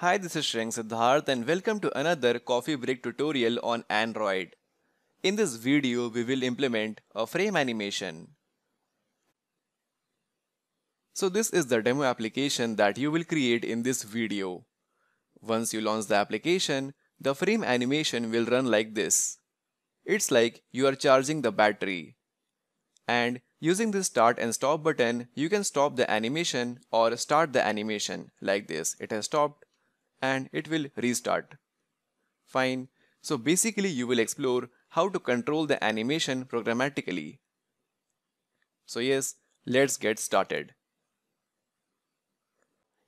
Hi, this is Shreng Siddharth and welcome to another coffee break tutorial on Android. In this video, we will implement a frame animation. So this is the demo application that you will create in this video. Once you launch the application, the frame animation will run like this. It's like you are charging the battery. And using this start and stop button, you can stop the animation or start the animation like this. It has stopped and it will restart. Fine. So basically you will explore how to control the animation programmatically. So yes, let's get started.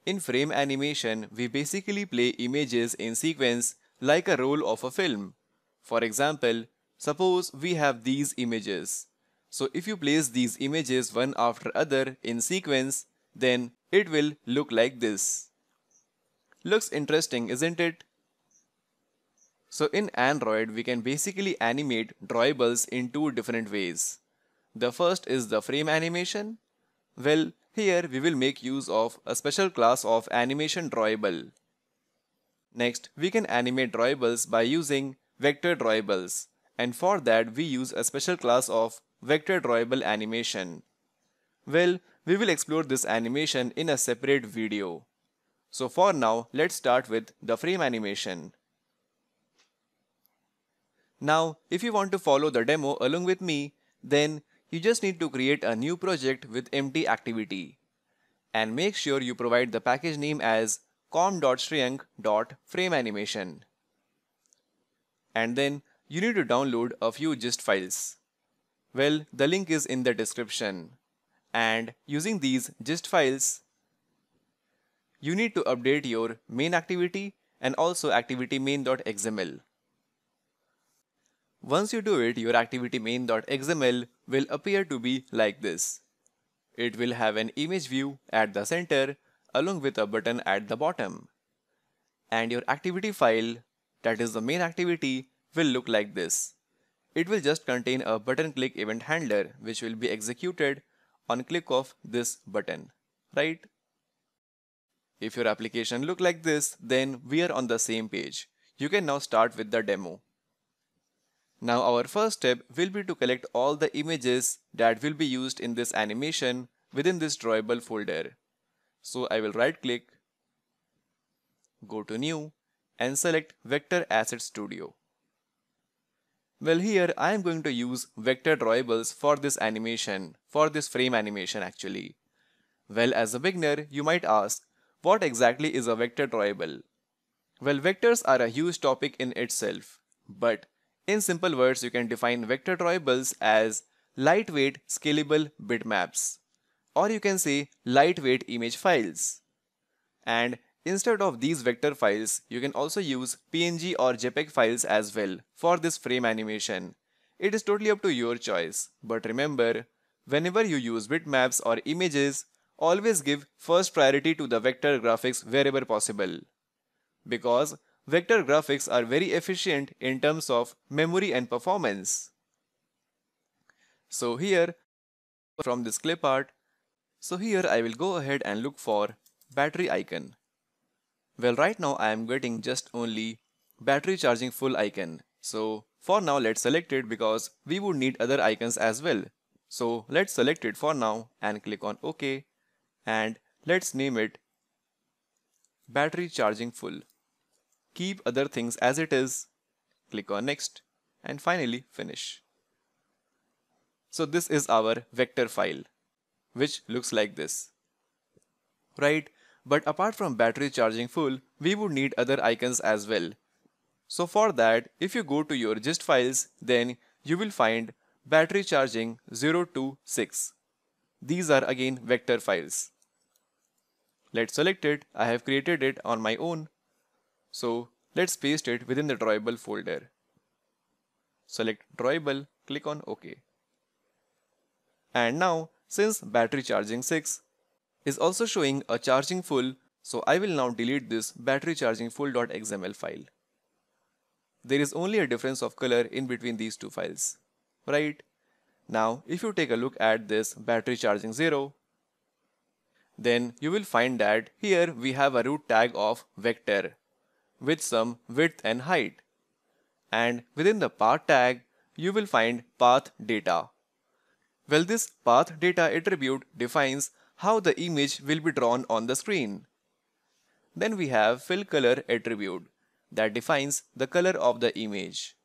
In frame animation, we basically play images in sequence like a roll of a film. For example, suppose we have these images. So if you place these images one after other in sequence, then it will look like this. Looks interesting, isn't it? So in Android, we can basically animate drawables in two different ways. The first is the frame animation. Well, here we will make use of a special class of animation drawable. Next, we can animate drawables by using vector drawables and for that we use a special class of vector drawable animation. Well, we will explore this animation in a separate video. So for now, let's start with the frame animation. Now, if you want to follow the demo along with me, then you just need to create a new project with empty activity. And make sure you provide the package name as com.sriank.frameanimation. And then you need to download a few gist files. Well, the link is in the description. And using these gist files, you need to update your main activity and also activity main.xml. Once you do it, your activity main.xml will appear to be like this. It will have an image view at the center along with a button at the bottom. And your activity file, that is the main activity, will look like this. It will just contain a button click event handler which will be executed on click of this button, right? If your application look like this, then we are on the same page. You can now start with the demo. Now our first step will be to collect all the images that will be used in this animation within this drawable folder. So I will right click, go to new and select Vector Asset Studio. Well here I am going to use vector drawables for this animation, for this frame animation actually. Well as a beginner you might ask what exactly is a vector drawable? Well, vectors are a huge topic in itself, but in simple words, you can define vector drawables as lightweight scalable bitmaps, or you can say lightweight image files. And instead of these vector files, you can also use PNG or JPEG files as well for this frame animation. It is totally up to your choice, but remember, whenever you use bitmaps or images, always give first priority to the vector graphics wherever possible. Because vector graphics are very efficient in terms of memory and performance. So here, from this clip art, so here I will go ahead and look for battery icon. Well right now I am getting just only battery charging full icon. So for now let's select it because we would need other icons as well. So let's select it for now and click on OK and let's name it battery charging full. Keep other things as it is, click on next and finally finish. So this is our vector file which looks like this. Right, but apart from battery charging full, we would need other icons as well. So for that, if you go to your gist files, then you will find battery charging 0 to 6 these are again vector files. Let's select it. I have created it on my own. So let's paste it within the drawable folder. Select drawable, click on OK. And now since battery charging 6 is also showing a charging full, so I will now delete this battery charging full.xml file. There is only a difference of color in between these two files, right? Now, if you take a look at this battery charging 0, then you will find that here we have a root tag of vector with some width and height. And within the path tag, you will find path data. Well, this path data attribute defines how the image will be drawn on the screen. Then we have fill color attribute that defines the color of the image.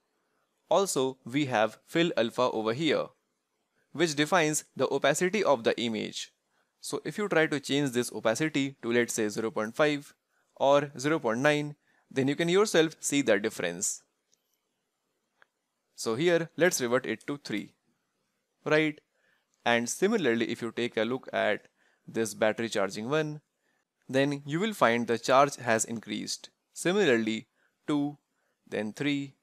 Also, we have fill alpha over here which defines the opacity of the image. So if you try to change this opacity to let's say 0.5 or 0.9, then you can yourself see the difference. So here let's revert it to 3, right? And similarly, if you take a look at this battery charging one, then you will find the charge has increased. Similarly, 2, then 3,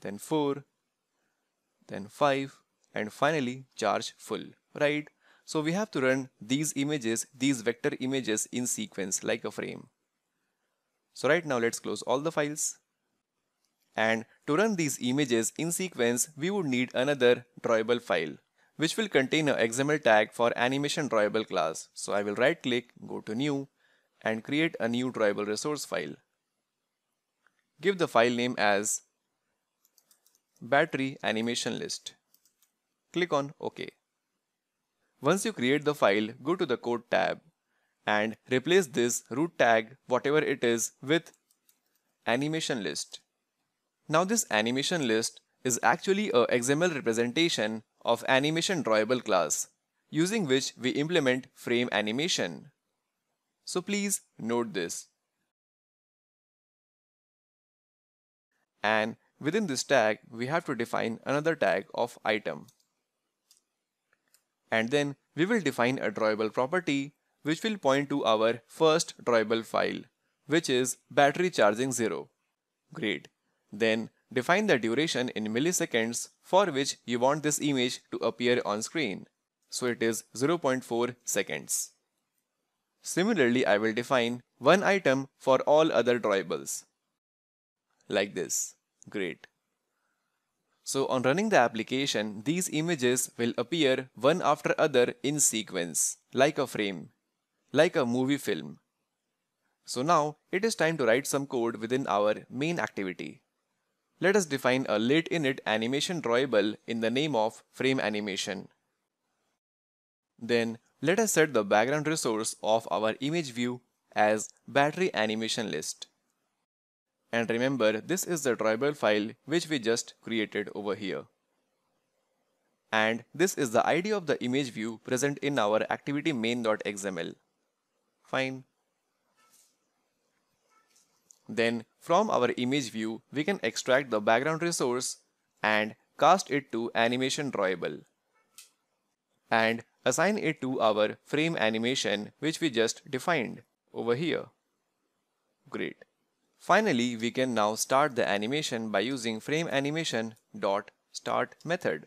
then 4, then 5, and finally charge full, right? So we have to run these images, these vector images in sequence like a frame. So right now let's close all the files. And to run these images in sequence, we would need another drawable file, which will contain a XML tag for animation drawable class. So I will right click, go to new and create a new drawable resource file. Give the file name as battery animation list. Click on OK. Once you create the file, go to the code tab and replace this root tag, whatever it is, with animation list. Now this animation list is actually a XML representation of animation drawable class, using which we implement frame animation. So please note this. And within this tag, we have to define another tag of item and then we will define a drawable property which will point to our first drawable file which is battery charging 0. Great. Then define the duration in milliseconds for which you want this image to appear on screen. So it is 0.4 seconds. Similarly, I will define one item for all other drawables. Like this. Great. So on running the application, these images will appear one after other in sequence, like a frame, like a movie film. So now it is time to write some code within our main activity. Let us define a lit init animation drawable in the name of frame animation. Then let us set the background resource of our image view as battery animation list. And remember, this is the drawable file which we just created over here. And this is the ID of the image view present in our activity main.xml. Fine. Then from our image view, we can extract the background resource and cast it to animation drawable. And assign it to our frame animation which we just defined over here. Great. Finally, we can now start the animation by using frame dot start method.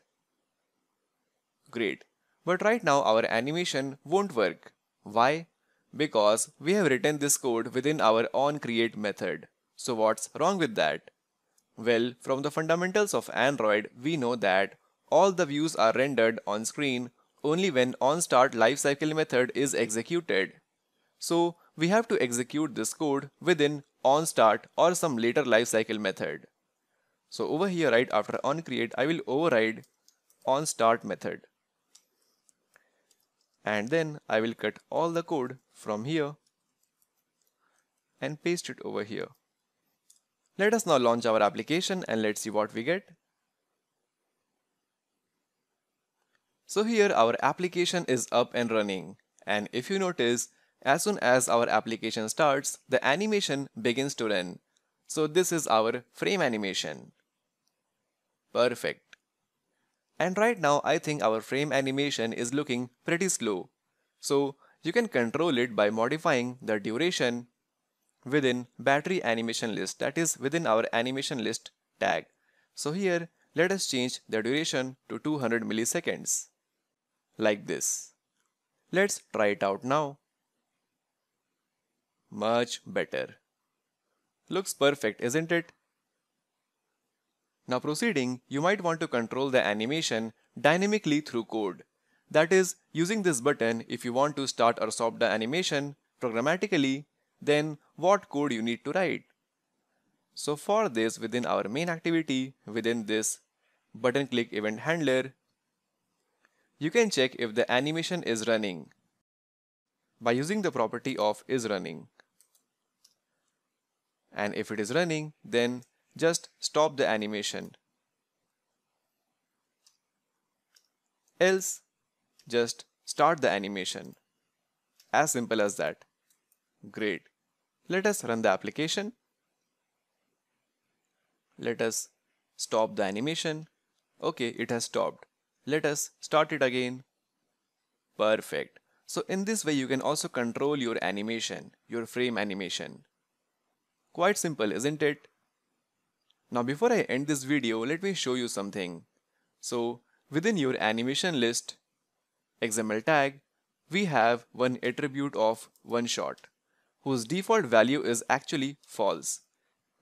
Great. But right now our animation won't work. Why? Because we have written this code within our onCreate method. So what's wrong with that? Well, from the fundamentals of Android, we know that all the views are rendered on screen only when onStart lifecycle method is executed. So we have to execute this code within on start or some later lifecycle method. So over here right after on create I will override on start method. And then I will cut all the code from here and paste it over here. Let us now launch our application and let's see what we get. So here our application is up and running and if you notice as soon as our application starts, the animation begins to run. So this is our frame animation. Perfect. And right now I think our frame animation is looking pretty slow. So you can control it by modifying the duration within battery animation list that is within our animation list tag. So here let us change the duration to 200 milliseconds like this. Let's try it out now. Much better. Looks perfect, isn't it? Now proceeding, you might want to control the animation dynamically through code. That is, using this button if you want to start or stop the animation programmatically, then what code you need to write. So for this, within our main activity, within this button click event handler, you can check if the animation is running by using the property of is running and if it is running then just stop the animation else just start the animation as simple as that great let us run the application let us stop the animation okay it has stopped let us start it again perfect so in this way you can also control your animation your frame animation Quite simple, isn't it? Now before I end this video, let me show you something. So within your animation list XML tag, we have one attribute of one shot whose default value is actually false.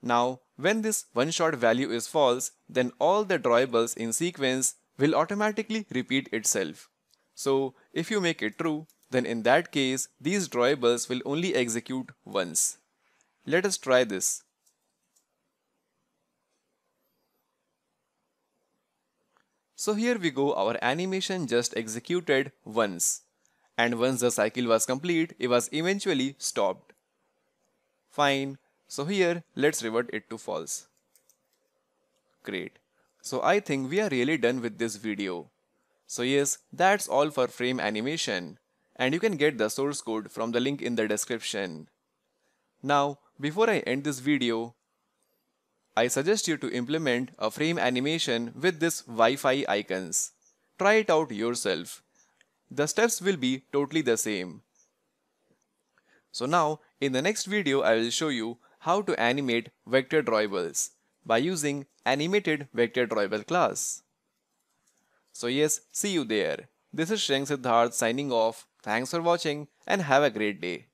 Now, when this one shot value is false, then all the drawables in sequence will automatically repeat itself. So if you make it true, then in that case, these drawables will only execute once. Let us try this. So here we go, our animation just executed once. And once the cycle was complete, it was eventually stopped. Fine. So here, let's revert it to false. Great. So I think we are really done with this video. So yes, that's all for frame animation. And you can get the source code from the link in the description. Now, before I end this video, I suggest you to implement a frame animation with this Wi-Fi icons. Try it out yourself. The steps will be totally the same. So now, in the next video, I will show you how to animate vector drawables by using animated vector drawable class. So yes, see you there. This is Shreng Siddharth signing off. Thanks for watching and have a great day.